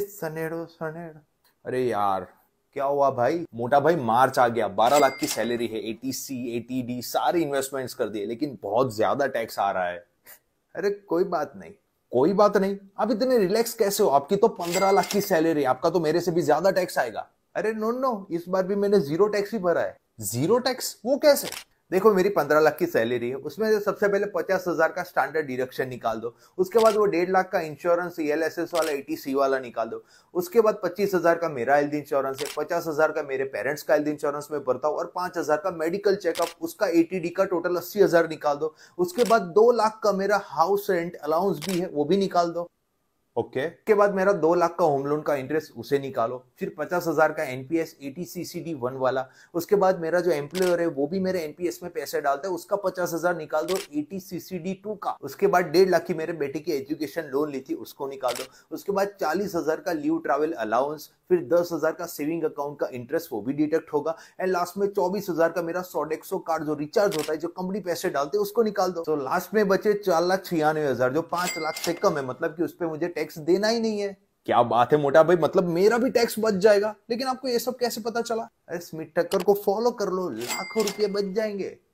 सनेड़ो सनेड़ो अरे यार क्या हुआ भाई मोटा भाई मार्च आ गया बारह लाख की सैलरी है एटीसी एटीडी सारे इन्वेस्टमेंट्स कर दिए लेकिन बहुत ज्यादा टैक्स आ रहा है अरे कोई बात नहीं कोई बात नहीं आप इतने रिलैक्स कैसे हो आपकी तो पंद्रह लाख की सैलरी आपका तो मेरे से भी ज्यादा टैक्स आएगा अरे नो नो इस बार भी मैंने जीरो टैक्स ही भरा है जीरो टैक्स वो कैसे देखो मेरी पंद्रह लाख की सैलरी है उसमें से सबसे पहले पचास हज़ार का स्टैंडर्ड डिडक्शन निकाल दो उसके बाद वो डेढ़ लाख का insurance E L S S वाला ई e सी वाला निकाल दो उसके बाद पच्चीस हज़ार का मेरा हेल्थ इंश्योरेंस है पचास हज़ार का मेरे पेरेंट्स का हेल्थ इंश्योरेंस में भरता हूँ और पांच हज़ार का मेडिकल चेकअप उसका ए टी डी का टोटल अस्सी हज़ार निकाल दो उसके बाद दो लाख का मेरा हाउस रेंट अलाउंस भी है वो भी निकाल दो ओके okay. के बाद मेरा दो लाख का होम लोन का इंटरेस्ट उसे निकालो फिर पचास हजार का NPS eighty CCD C C D one वाला उसके बाद मेरा जो एम्प्लॉयर है वो भी मेरे एनपीएस में पैसे डालता है उसका पचास हजार निकाल दो एटीसीसीडी टू का उसके बाद डेढ़ लाख की मेरे बेटे की एजुकेशन लोन ली थी उसको निकाल दो उसके बाद चालीस हजार का लीव ट्रेवल अलाउंस फिर दस हजार का सेविंग अकाउंट का इंटरेस्ट वो भी डिटेक्ट होगा एंड लास्ट में चौबीस हजार का मेरा सोडेक्सो कार्ड जो रिचार्ज होता है जो कंपनी पैसे डालते हैं उसको निकाल दो लास्ट में बचे चार लाख छियानवे हजार जो पांच लाख से कम है मतलब की उस पर मुझे टैक्स देना ही नहीं है क्या बात है मोटा भाई मतलब मेरा भी टैक्स बच जाएगा लेकिन आपको ये सब कैसे पता चला अरे स्मिथ ठक्कर को फॉलो कर लो लाखों रुपए बच जाएंगे